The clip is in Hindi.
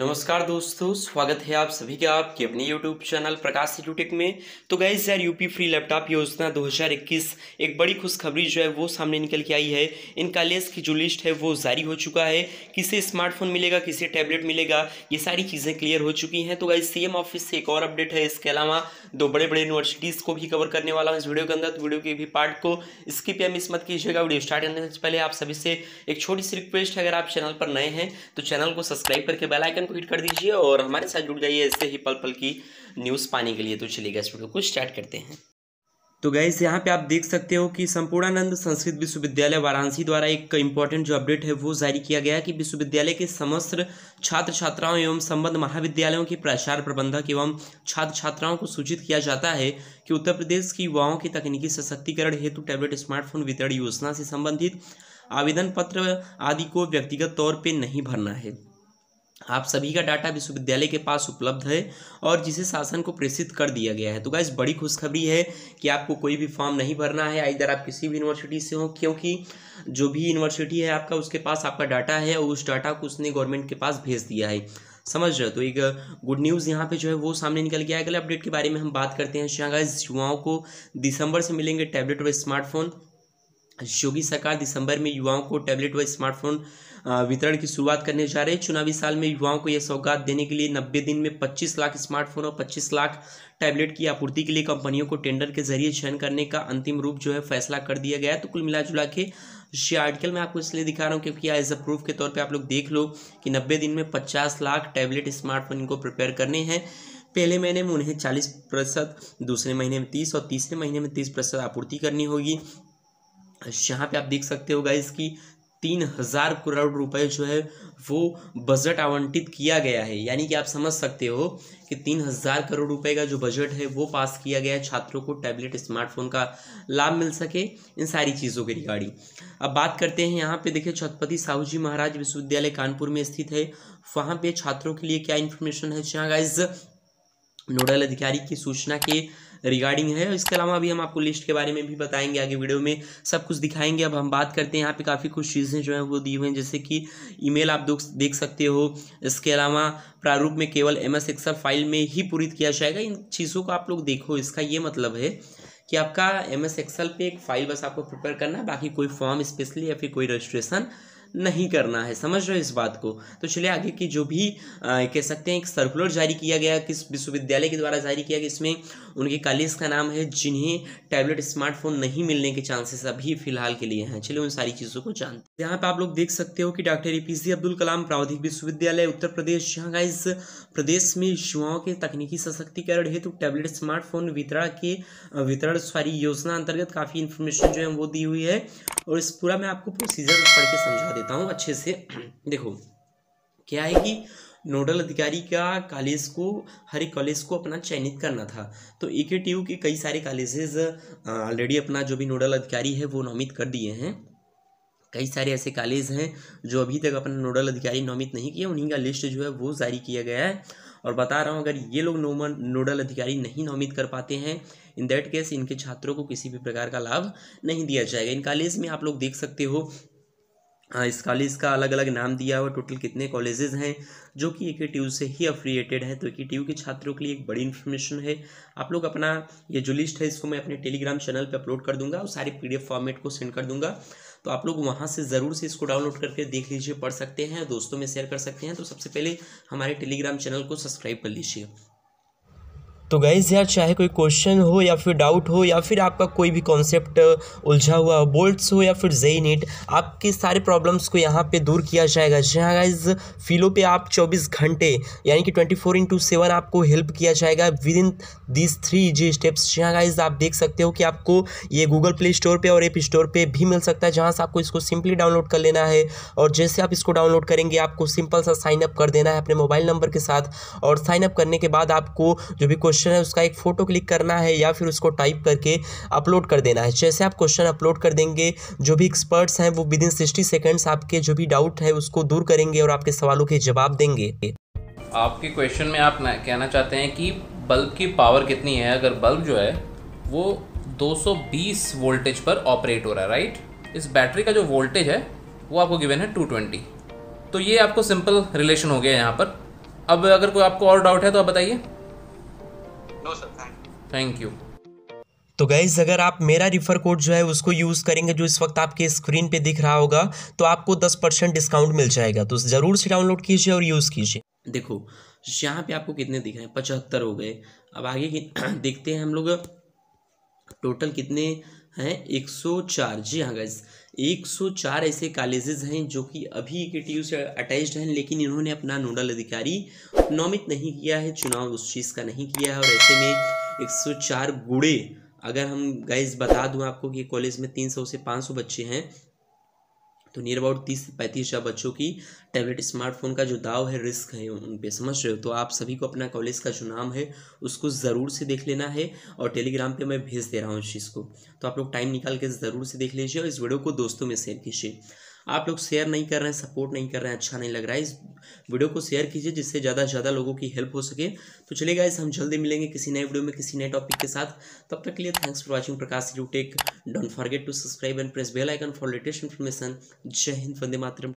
नमस्कार दोस्तों स्वागत है आप सभी का आपके अपने यूट्यूब चैनल प्रकाश यूटेक में तो गाइज यार यूपी फ्री लैपटॉप योजना 2021 एक बड़ी खुशखबरी जो है वो सामने निकल के आई है इन कॉलेज की जो लिस्ट है वो जारी हो चुका है किसे स्मार्टफोन मिलेगा किसे टैबलेट मिलेगा ये सारी चीज़ें क्लियर हो चुकी हैं तो गाइज सीएम ऑफिस से एक और अपडेट है इसके अलावा दो बड़े बड़े यूनिवर्सिटीज़ को भी कवर करने वाला हूँ इस वीडियो के अंदर तो वीडियो के भी पार्ट को स्किप या मिस मत कीजिएगा वीडियो स्टार्ट करने से पहले आप सभी से एक छोटी सी रिक्वेस्ट है अगर आप चैनल पर नए हैं तो चैनल को सब्सक्राइब करके बेलाइकन को हिट कर दीजिए और हमारे साथ जुड़ जाइए ऐसे ही पल पल की न्यूज़ पाने के लिए तो चलिए गैस वीडियो को स्टार्ट करते हैं तो गैस यहाँ पे आप देख सकते हो कि संपूर्णानंद संस्कृत विश्वविद्यालय वाराणसी द्वारा एक इम्पॉर्टेंट जो अपडेट है वो जारी किया गया कि विश्वविद्यालय के समस्त छात्र छात्राओं एवं संबद्ध महाविद्यालयों के प्रचार प्रबंधक एवं छात्र छात्राओं को सूचित किया जाता है कि उत्तर प्रदेश की युवाओं के तकनीकी सशक्तिकरण हेतु टैबलेट स्मार्टफोन वितरण योजना से संबंधित आवेदन पत्र आदि को व्यक्तिगत तौर पर नहीं भरना है आप सभी का डाटा विश्वविद्यालय के पास उपलब्ध है और जिसे शासन को प्रेषित कर दिया गया है तो गाइज बड़ी खुशखबरी है कि आपको कोई भी फॉर्म नहीं भरना है इधर आप किसी भी यूनिवर्सिटी से हो क्योंकि जो भी यूनिवर्सिटी है आपका उसके पास आपका डाटा है और उस डाटा को उसने गवर्नमेंट के पास भेज दिया है समझ रहे हो तो एक गुड न्यूज़ यहाँ पे जो है वो सामने निकल गया है अगले अपडेट के बारे में हम बात करते हैं शाह हाँ, युवाओं को दिसंबर से मिलेंगे टैबलेट और स्मार्टफोन योगी सरकार दिसंबर में युवाओं को टैबलेट व स्मार्टफोन वितरण की शुरुआत करने जा रही है चुनावी साल में युवाओं को यह सौगात देने के लिए 90 दिन में 25 लाख स्मार्टफोन और 25 लाख टैबलेट की आपूर्ति के लिए कंपनियों को टेंडर के जरिए चयन करने का अंतिम रूप जो है फैसला कर दिया गया तो कुल मिला जुला के ये आर्टिकल मैं आपको इसलिए दिखा रहा हूँ क्योंकि एज अ प्रूफ के तौर पर आप लोग देख लो कि नब्बे दिन में पचास लाख टैबलेट स्मार्टफोन इनको प्रिपेयर करने हैं पहले महीने में उन्हें चालीस प्रतिशत दूसरे महीने में तीस और तीसरे महीने में तीस प्रतिशत आपूर्ति करनी होगी यहाँ पे आप देख सकते हो गाइज की तीन हजार करोड़ रुपए जो है वो बजट आवंटित किया गया है यानी कि आप समझ सकते हो कि तीन हजार करोड़ रुपए का जो बजट है वो पास किया गया है छात्रों को टैबलेट स्मार्टफोन का लाभ मिल सके इन सारी चीज़ों के रिगार्डिंग अब बात करते हैं यहाँ पे देखिए छत्रपति साहू जी महाराज विश्वविद्यालय कानपुर में स्थित है वहाँ पे छात्रों के लिए क्या इन्फॉर्मेशन है जहाँ गाइज नोडल अधिकारी की सूचना के रिगार्डिंग है इसके अलावा अभी हम आपको लिस्ट के बारे में भी बताएंगे आगे वीडियो में सब कुछ दिखाएंगे अब हम बात करते हैं यहाँ पे काफ़ी कुछ चीज़ें जो हैं वो दी हुई हैं जैसे कि ईमेल आप देख सकते हो इसके अलावा प्रारूप में केवल एम एस एक्सल फाइल में ही पूरी किया जाएगा इन चीज़ों को आप लोग देखो इसका ये मतलब है कि आपका एम एस एक्सल पर एक फाइल बस आपको प्रिपेयर करना है बाकी कोई फॉर्म स्पेशली या फिर कोई रजिस्ट्रेशन नहीं करना है समझ रहे हो इस बात को तो चलिए आगे की जो भी आ, कह सकते हैं एक सर्कुलर जारी किया गया किस विश्वविद्यालय के द्वारा जारी किया गया इसमें उनके कॉलेज का नाम है जिन्हें टैबलेट स्मार्टफोन नहीं मिलने के चांसेस अभी फिलहाल के लिए हैं चलिए उन सारी चीज़ों को जानते हैं यहाँ पर आप लोग देख सकते हो कि doctor A P Abdul Kalam प्रावधिक विश्वविद्यालय उत्तर प्रदेश जहाँ का इस प्रदेश में युवाओं के तकनीकी सशक्तिकरण हेतु तो टैबलेट स्मार्टफोन वितरण के वितरण सारी योजना अंतर्गत काफ़ी इन्फॉर्मेशन जो है वो दी हुई है और इस पूरा मैं आपको प्रोसीजर पढ़ के समझा देता हूँ अच्छे से देखो क्या है कि नोडल अधिकारी का कॉलेज को हर एक कॉलेज को अपना चयनित करना था तो ए के टी यू के कई सारे कॉलेजेस ऑलरेडी अपना जो भी नोडल अधिकारी है वो नामित कर दिए हैं कई सारे ऐसे कॉलेज हैं जो अभी तक अपना नोडल अधिकारी नामित नहीं किए उन्हीं का लिस्ट जो है वो जारी किया गया है और बता रहा हूँ अगर ये लोग नोमन नोडल अधिकारी नहीं नामित कर पाते हैं इन दैट केस इनके छात्रों को किसी भी प्रकार का लाभ नहीं दिया जाएगा इन कॉलेज में आप लोग देख सकते हो हाँ, इस कॉलेज का अलग अलग नाम दिया हुआ टोटल कितने कॉलेजेस हैं जो कि एक ट्यू से ही अफ्रिएटेड है तो एक ट्यू के छात्रों के लिए एक बड़ी इन्फॉर्मेशन है आप लोग अपना ये जो लिस्ट है इसको मैं अपने टेलीग्राम चैनल पे अपलोड कर दूंगा और सारे पीडीएफ फॉर्मेट को सेंड कर दूंगा तो आप लोग वहाँ से ज़रूर से इसको डाउनलोड करके देख लीजिए पढ़ सकते हैं दोस्तों में शेयर कर सकते हैं तो सबसे पहले हमारे टेलीग्राम चैनल को सब्सक्राइब कर लीजिए तो गाइज यार चाहे कोई क्वेश्चन हो या फिर डाउट हो या फिर आपका कोई भी कॉन्सेप्ट uh, उलझा हुआ हो बोल्ट्स हो या फिर जई नेट आपके सारे प्रॉब्लम्स को यहाँ पे दूर किया जाएगा जहाँ गाइज फिलो पे आप 24 घंटे यानी कि 24 फोर इंटू सेवन आपको हेल्प किया जाएगा with in these three G steps जहाँ गाइज आप देख सकते हो कि आपको ये गूगल प्ले स्टोर पर और एप स्टोर पर भी मिल सकता है जहाँ से आपको इसको सिंपली डाउनलोड कर लेना है और जैसे आप इसको डाउनलोड करेंगे आपको सिंपल सा साइनअप कर देना है अपने मोबाइल नंबर के साथ और साइनअप करने के बाद आपको जो भी क्वेश्चन क्वेश्चन है उसका एक फ़ोटो क्लिक करना है या फिर उसको टाइप करके अपलोड कर देना है जैसे आप क्वेश्चन अपलोड कर देंगे जो भी एक्सपर्ट्स हैं वो विद इन सिक्सटी सेकेंड्स आपके जो भी डाउट है उसको दूर करेंगे और आपके सवालों के जवाब देंगे आपके क्वेश्चन में आप कहना चाहते हैं कि बल्ब की पावर कितनी है अगर बल्ब जो है वो 220 वोल्टेज पर ऑपरेट हो रहा है राइट इस बैटरी का जो वोल्टेज है वो आपको गिवन है 220 तो ये आपको सिंपल रिलेशन हो गया यहाँ पर अब अगर कोई आपको और डाउट है तो आप बताइए थैंक यू तो गाइज अगर आप मेरा रिफ़र कोड जो है उसको यूज़ करेंगे जो इस वक्त आपके स्क्रीन पे दिख रहा होगा तो आपको 10 परसेंट डिस्काउंट मिल जाएगा तो ज़रूर से डाउनलोड कीजिए और यूज़ कीजिए देखो यहाँ पे आपको कितने दिख रहे हैं पचहत्तर हो गए अब आगे की देखते हैं हम लोग टोटल कितने हैं 104 जी हाँ गाइज 104 ऐसे कॉलेजेस हैं जो कि अभी के टी से अटैच्ड हैं लेकिन इन्होंने अपना नोडल अधिकारी नॉमित नहीं किया है चुनाव उस चीज़ का नहीं किया है और ऐसे में 104 गुड़े अगर हम गाइज बता दूं आपको कि कॉलेज में 300 से 500 बच्चे हैं तो नियर अबाउट तीस से पैंतीस हज़ार बच्चों की टैबलेट स्मार्टफोन का जो दाव है रिस्क है उन पर समझ रहे हो तो आप सभी को अपना कॉलेज का जो नाम है उसको ज़रूर से देख लेना है और टेलीग्राम पे मैं भेज दे रहा हूँ इस चीज़ को तो आप लोग टाइम निकाल के ज़रूर से देख लीजिए और इस वीडियो को दोस्तों में शेयर कीजिए आप लोग शेयर नहीं कर रहे हैं सपोर्ट नहीं कर रहे हैं अच्छा नहीं लग रहा है इस वीडियो को शेयर कीजिए जिससे ज़्यादा से ज़्यादा लोगों की हेल्प हो सके तो चलिए गाइस हम जल्दी मिलेंगे किसी नए वीडियो में किसी नए टॉपिक के साथ तब तक के लिए thanks for watching Prakash you tech don't forget to subscribe and press bell icon for latest information Jai Hind Vande Mataram